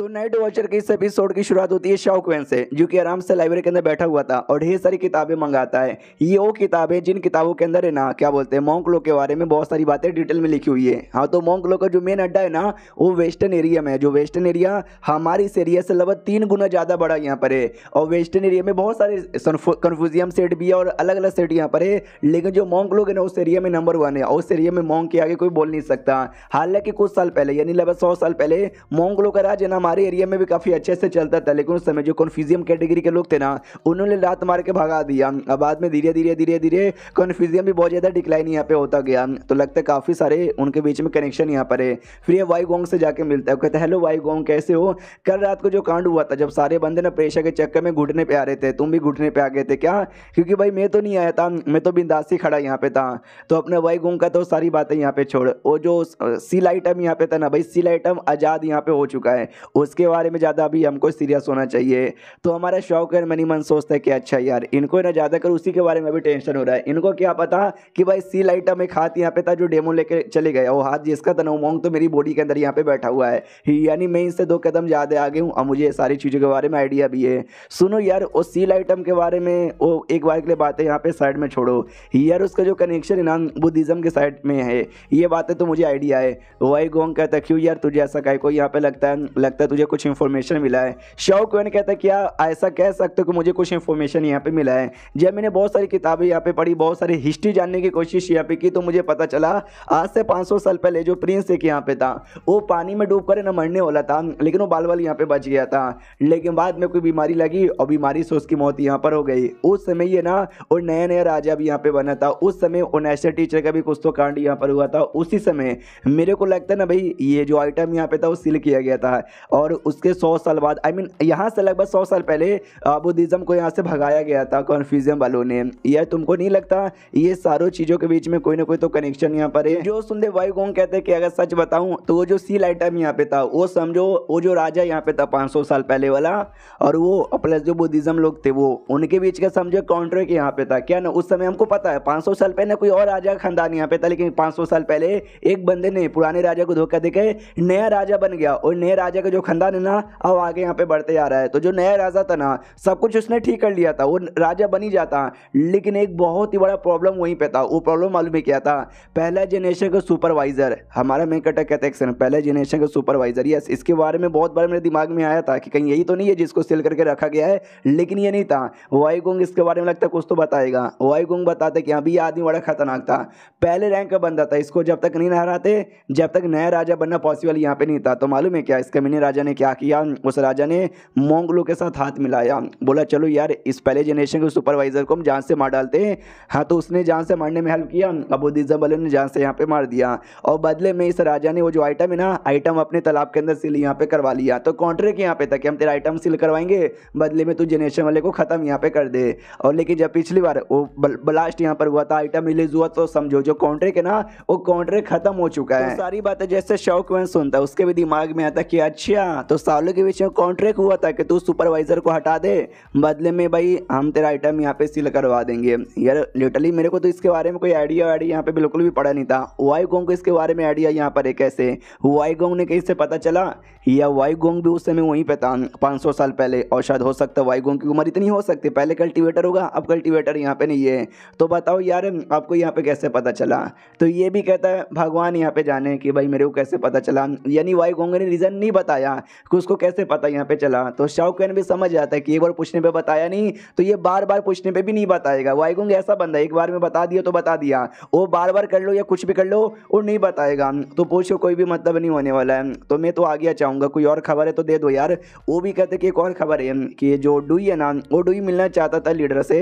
तो night watcher के इस एपिसोड की शुरुआत होती है शौकवैन से जो कि आराम से लाइब्रेरी के अंदर बैठा हुआ था और ढेर सारी किताबें मंगाता है ये वो किताबें जिन किताबों के अंदर है ना क्या बोलते हैं मोंक लोग के बारे में बहुत सारी बातें डिटेल में लिखी हुई है हाँ तो मोंक लोग का जो मेन अड्डा है ना वो वेस्टर्न एरिया में है जो वेस्टर्न एरिया हमारे इस एरिया से लगभग तीन गुना ज़्यादा बड़ा यहाँ पर है और वेस्टर्न एरिया में बहुत सारे कन्फ्यूजियम सेट भी है और अलग अलग सेट यहाँ पर है लेकिन जो मोंक लोग है ना उस एरिया में नंबर वन है उस एरिया में मोंक के आगे कोई बोल नहीं सकता हालांकि कुछ साल पहले यानी लगभग सौ साल पहले मोंक लोग का राज है ना हमारे एरिया में भी काफ़ी अच्छे से चलता था लेकिन उस समय जो कन्फ्यूजियम कैटेगरी के लोग थे ना उन्होंने लात मार के भगा दिया बाद में धीरे धीरे धीरे धीरे कन्फ्यूजियम भी बहुत ज़्यादा डिक्लाइन यहाँ पे होता गया तो लगता है काफ़ी सारे उनके बीच में कनेक्शन यहाँ पर है फिर ये वाई गोंग से जाके मिलता है कहते हैं हेलो वाई गोंग कैसे हो कल रात को जो कांड हुआ था जब सारे बंदे ना प्रेशर के चक्कर में घुटने पे आ रहे थे तुम भी घुटने पे आ गए थे क्या क्योंकि भाई मैं तो नहीं आया था मैं तो बिंदासी खड़ा यहाँ पे था तो अपने वाई गोंग का तो सारी बातें यहाँ पे छोड़ वो जो सील आइटम यहाँ पे था ना भाई सील आइटम आज़ाद यहाँ पे हो चुका है उसके बारे में ज़्यादा अभी हमको सीरियस होना चाहिए तो हमारा शौक है मनी मन सोचता है कि अच्छा यार इनको ना ज़्यादा कर उसी के बारे में भी टेंशन हो रहा है इनको क्या पता कि भाई सी लाइट एक हाथ यहाँ पे था जो डेमो लेकर चले गया वो हाथ जिसका था ना उमोंग तो मेरी बॉडी के अंदर यहाँ पर बैठा हुआ है यानी मैं इनसे दो कदम ज़्यादा आगे हूँ और मुझे सारी चीज़ों के बारे में आइडिया भी है सुनो यार वो सील आइटम के बारे में वो एक बार के लिए बातें यहाँ पे साइड में छोड़ो यार उसका जो कनेक्शन है ना बुद्धिज़्म के साइड में है ये बातें तो मुझे आइडिया है वाई गोंग कहता क्यों यार तुझे ऐसा कहीं को यहाँ पे लगता है लगता है तुझे कुछ इन्फॉर्मेशन मिला है शाह कोहन कहता है क्या ऐसा कह सकते हो कि मुझे कुछ इन्फॉर्मेशन यहाँ पे मिला है जब मैंने बहुत सारी किताबें यहाँ पे पढ़ी बहुत सारी हिस्ट्री जानने की कोशिश यहाँ पे की तो मुझे पता चला आज से 500 साल पहले जो प्रिंस एक यहाँ पे था वो पानी में डूब कर ना मरने वाला था लेकिन वो बाल बाल यहाँ पे बच गया था लेकिन बाद में कोई बीमारी लगी और बीमारी से उसकी मौत यहाँ पर हो गई उस समय ये ना और नया नया राजा भी यहाँ पे बना था उस समय और नेशनल टीचर का भी कुछ तो कांड यहाँ पर हुआ था उसी समय मेरे को लगता है ना भाई ये जो आइटम यहाँ पे था वो सील किया गया था और उसके सौ साल बाद आई I मीन mean, यहाँ से लगभग सौ साल पहले बुद्धिज़्म को यहाँ से भगाया गया था कन्फ्यूजन वालों ने यह तुमको नहीं लगता ये सारों चीज़ों के बीच में कोई ना कोई तो कनेक्शन यहाँ पर है जो सुंदर वायु गोंग कहते हैं कि अगर सच बताऊँ तो वो जो सी लाइट टाइम यहाँ पे था वो समझो वो जो राजा यहाँ पे था पाँच साल पहले वाला और वो प्लस जो बुद्धिज़्म लोग थे वो उनके बीच का समझो कॉन्ट्रैक्ट यहाँ पे था क्या ना उस समय हमको पता है पाँच साल पहले कोई और राजा खानदान यहाँ पे था लेकिन पाँच साल पहले एक बंदे ने पुराने राजा को धोखा देकर नया राजा बन गया और नए राजा का जो ख़ानदान है अब आगे यहाँ पे बढ़ते जा रहा है तो जो नया राजा था ना सब कुछ उसने ठीक कर लिया था वो राजा बन ही जाता लेकिन एक बहुत ही बड़ा प्रॉब्लम वहीं पर था वो प्रॉब्लम मालूम ही क्या था पहला जनरेशन का सुपरवाइज़र हमारा कटक कहते हैं पहला जनरेशन का सुपरवाइज़र यस इसके बारे में बहुत बार मेरे दिमाग में आया था कि कहीं यही तो नहीं है जिसको सेल करके रखा गया है लेकिन ये नहीं था वाईगोंग इसके बारे में लगता कुछ तो बताएगा वाईगोंग बताते कि अभी हाँ ये आदमी बड़ा खतरनाक था पहले रैंक का बंदा था इसको जब तक नहीं नहराते जब तक नया राजा बनना पॉसिबल यहाँ पे नहीं था तो मालूम है क्या इसका मिनी राजा राजा ने क्या किया उस राजा ने मोंगलों के साथ हाथ मिलाया बोला चलो यार इस पहले जनरेशन के सुपरवाइजर को हम जान से मार डालते हैं हाँ तो उसने जान से मारने में हेल्प किया अबुद्दीजा वाले ने जान से यहाँ पे मार दिया और बदले में इस राजा ने वो जो आइटम है ना आइटम अपने तालाब के अंदर सील यहाँ पे करवा लिया तो कॉन्ट्रैक्ट यहाँ पे था कि हम तेरा आइटम सील करवाएंगे बदले में तू जनरेशन वाले को ख़त्म यहाँ पे कर दे और लेकिन जब पिछली बार वो ब्लास्ट यहाँ पर हुआ था आइटम रिलीज हुआ तो समझो जो कॉन्ट्रैक्ट है ना वो कॉन्ट्रैक्ट खत्म हो चुका है तो सारी बातें जैसे शौक वन सुनता है उसके भी दिमाग में आता कि अच्छा ना हाँ, तो सालों के बीच में कॉन्ट्रैक्ट हुआ था कि तू सुपरवाइजर को हटा दे बदले में भाई हम तेरा आइटम यहाँ पे सील करवा देंगे यार लिटरली मेरे को तो इसके बारे में कोई आइडिया वाइडिया यहाँ पे बिल्कुल भी पड़ा नहीं था वाई गोंग को इसके बारे में आइडिया यहाँ पर है कैसे वाई गोंग ने कहीं से पता चला या वाई गोंग भी उस समय वहीं पर था पाँच साल पहले और शायद हो सकता है वाई गोंग की उम्र इतनी हो सकती पहले कल्टिवेटर होगा अब कल्टिवेटर यहाँ पर नहीं है तो बताओ यार आपको यहाँ पे कैसे पता चला तो ये भी कहता है भगवान यहाँ पे जाने कि भाई मेरे को कैसे पता चला यानी वाई गोंग ने रीज़न नहीं बताया था उसको कैसे पता यहाँ पे चला तो शाहरुख भी समझ जाता है कि एक बार पूछने पे बताया नहीं तो ये बार बार पूछने पे भी नहीं बताएगा वाइगुंग ऐसा बंदा एक बार में बता दिया तो बता दिया वो बार बार कर लो या कुछ भी कर लो वो नहीं बताएगा तो पूछो कोई भी मतलब नहीं होने वाला है तो मैं तो आ गया चाहूँगा कोई और खबर है तो दे दो यार वो भी कहते कि एक और खबर है कि जो डुई है ना वो डुई मिलना चाहता था लीडर से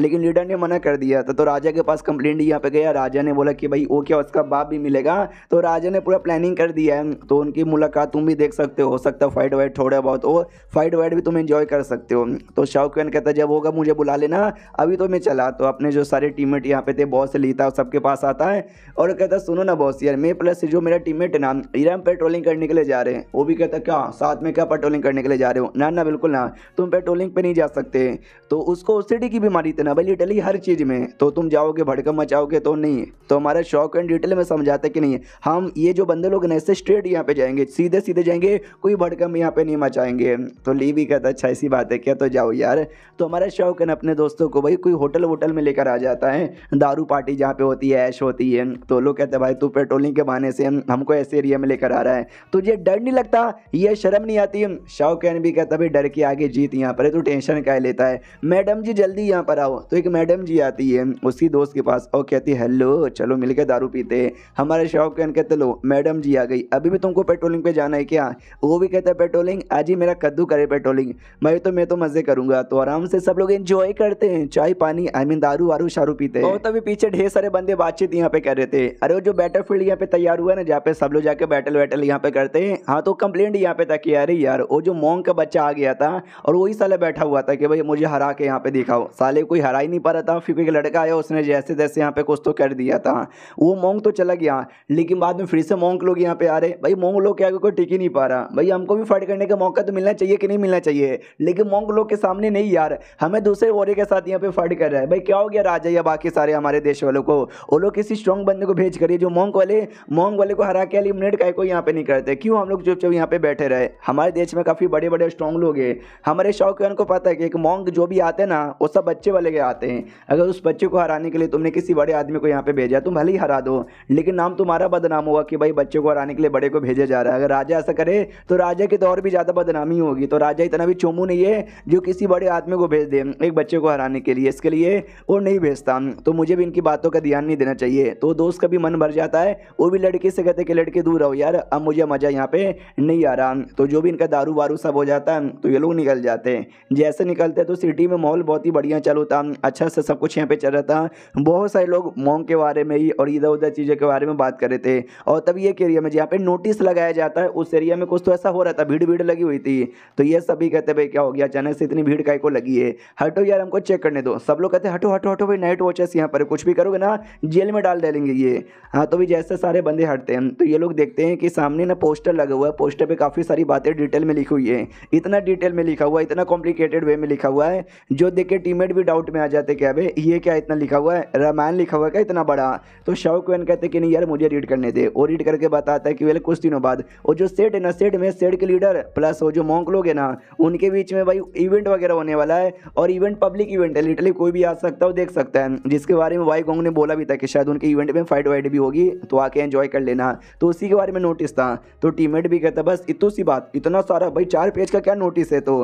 लेकिन लीडर ने मना कर दिया था तो राजा के पास कंप्लेन यहाँ पे गया राजा ने बोला कि भाई वो क्या उसका बाप भी मिलेगा तो राजा ने पूरा प्लानिंग कर दिया है तो उनकी मुलाकात तुम भी देख सकते हो हो सकता है फाइट वाइट थोड़ा बहुत हो फाइट वाइट भी तुम इन्जॉय कर सकते हो तो शाहरुख कहता है जब होगा मुझे बुला लेना अभी तो मैं चला तो अपने जो सारे मेट यहाँ पे थे बॉस लीता सबके पास आता है और कहता सुनो ना बॉस यार मैं प्लस जो मेरा टीम है ना ईराम पेट्रोलिंग करने के लिए जा रहे हैं वो भी कहता क्या साथ में क्या पेट्रोलिंग करने के लिए जा रहे हो ना ना बिल्कुल ना तुम पेट्रोलिंग पे नहीं जा सकते तो उसको ओसीडी की बीमारी थी ना भाई लिटरली हर चीज़ में तो तुम जाओगे भड़कम मचाओगे तो नहीं तो हमारा शौक एंड डिटेल में समझाते कि नहीं हम ये जो बंदे लोग हैं इससे स्ट्रेट यहाँ पे जाएंगे सीधे सीधे जाएंगे कोई भड़कम यहाँ पे नहीं मचाएंगे तो ली भी कहता अच्छा ऐसी बात है क्या तो जाओ यार तो हमारा शौक है ना अपने दोस्तों को भाई कोई होटल वोटल में लेकर आ जाता है दारू पार्टी जहाँ पे होती है ऐश होती है तो लोग कहते हैं भाई तू पेट्रोलिंग के बहाने से हमको ऐसे एरिया में लेकर आ रहा है तुझे तो डर नहीं लगता ये शर्म नहीं आती शाहरुख भी कहता भाई डर के आगे जीत यहाँ पर है तू टेंशन कह लेता है मैडम जी जल्दी यहाँ पर आओ तो एक मैडम जी आती है उसकी दोस्त के पास और कहती है हेलो चलो मिलकर दारू पीते हमारे शौक कहते लो मैडम जी आ गई अभी भी तुमको पेट्रोलिंग पे जाना है क्या वो भी कहता है पेट्रोलिंग आज ही मेरा कद्दू करे पेट्रोलिंग भाई तो मैं तो मज़े करूंगा तो आराम से सब लोग इन्जॉय करते हैं चाय पानी आई मीन दारू वारू शारू पीते हैं और तभी पीछे ढेर सारे बंदे बातचीत यहाँ पे कर रहे थे अरे जो बैटल फील्ड यहाँ पे तैयार हुआ ना जहाँ पे सब लोग जाके बैटल वैटल यहाँ पे करते हैं हाँ तो कंप्लेंट यहाँ पे था कि अरे यार वो जो मोंग का बच्चा आ गया था और वही साले बैठा हुआ था कि भाई मुझे हरा के यहाँ पे दिखाओ साले कोई हरा ही नहीं पा रहा था फिर एक लड़का आया उसने जैसे तैसे यहाँ पे कुछ तो कर दिया था वो मोंग तो चला गया लेकिन बाद में फिर से मोंग लोग यहाँ पे आ रहे भाई मोंग लोग क्या कोई टिक ही नहीं पा रहा भाई हमको भी फाइट करने का मौका तो मिलना चाहिए कि नहीं मिलना चाहिए लेकिन मोंग लोग के सामने नहीं यार हमें दूसरे वॉरियर के साथ यहाँ पे फाइट कर रहा है भाई क्या हो गया राजा या बाकी सारे हमारे देश वालों को वो लोग किसी स्ट्रॉन्ग बंदे को भेज करिए जो मोंग वाले मोंग वाले को हरा के एलिमिनेट का को यहाँ पे नहीं करते क्यों हम लोग चुपचाप यहाँ पे बैठे रहे हमारे देश में काफ़ी बड़े बड़े स्ट्रॉन्ग लोग हैं हमारे शौकीन को पता है कि एक मोंग जो भी आते हैं ना वो सब बच्चे वाले के आते हैं अगर उस बच्चे को हराने के लिए तुमने किसी बड़े आदमी को यहाँ पे भेजा तुम भले ही हरा दो लेकिन नाम तुम्हारा बदनाम होगा कि भाई बच्चे को हराने के लिए बड़े को भेजा जा रहा है अगर राजा ऐसा करे तो राजा की तो और भी ज़्यादा बदनामी होगी तो राजा इतना भी चोमू नहीं है जो किसी बड़े आदमी को भेज दे एक बच्चे को हराने के लिए इसके लिए वो नहीं भेजता तो मुझे भी इनकी बातों का ध्यान नहीं देना चाहिए तो दोस्त का भी मन भर जाता है वो भी लड़के से कहते कि लड़के दूर रहो यार अब मुझे मज़ा यहाँ पर नहीं आ रहा तो जो भी इनका दारू वारू सब हो जाता है तो ये लोग निकल जाते हैं जैसे निकलते तो सिटी में माहौल बहुत ही बढ़िया चल होता अच्छा से सब कुछ यहाँ पर चल रहा था बहुत सारे लोग मोंग के बारे में ही और इधर उधर चीज़ों के बारे में बात कर रहे थे और तभी एक एरिया में जहाँ पर नोटिस लगाया जाता है उस एरिया में कुछ तो ऐसा हो रहा था भीड़ भीड़ लगी हुई थी तो ये सभी कहते भाई क्या हो गया अचानक से इतनी भीड़ कहीं को लगी है हटो यार हमको चेक करने दो सब लोग कहते हटो हटो हटो भाई नाइट वॉचेस यहाँ पर कुछ भी करोगे ना जेल में डाल डालेंगे ये हाँ तो भी जैसे सारे बंदे हटते हैं तो ये लोग देखते हैं कि सामने ना पोस्टर लगा हुआ है पोस्टर पर काफ़ी सारी बातें डिटेल में लिखी हुई है इतना डिटेल में लिखा हुआ है इतना कॉम्प्लिकेटेड वे में लिखा हुआ है जो देख के टीममेट भी डाउट में आ जाते क्या भाई ये क्या इतना लिखा हुआ है रामायण लिखा हुआ है क्या इतना बड़ा तो शव कहते कि नहीं यार मुझे रीड करने दे और रीड करके बताता है कि वे कुछ दिनों बाद और जो सेट है ना सेट में में सेड के लीडर प्लस वो जो मॉन्क लोग हैं ना उनके बीच में भाई इवेंट वगैरह होने वाला है और इवेंट पब्लिक इवेंट है लिटरली कोई भी आ सकता है देख सकता है जिसके बारे में वाई गोंग ने बोला भी था कि शायद उनके इवेंट में फाइट वाइट भी होगी तो आके एंजॉय कर लेना तो उसी के बारे में नोटिस था तो टीममेट भी कहता बस इतनी सी बात इतना सारा भाई चार पेज का क्या नोटिस है तो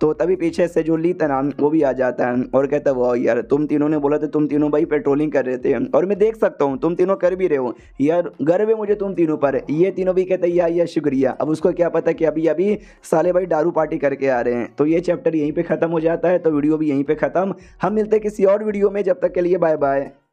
तो तभी पीछे से जो ली था वो भी आ जाता है और कहता है वो यार तुम तीनों ने बोला था तुम तीनों भाई पेट्रोलिंग कर रहे थे और मैं देख सकता हूँ तुम तीनों कर भी रहे हो यार गर्व है मुझे तुम तीनों पर ये तीनों भी कहते हैं या या शुक्रिया अब उसको क्या पता कि अभी अभी साले भाई दारू पार्टी करके आ रहे हैं तो ये चैप्टर यहीं पर ख़त्म हो जाता है तो वीडियो भी यहीं पर ख़त्म हम मिलते हैं किसी और वीडियो में जब तक के लिए बाय बाय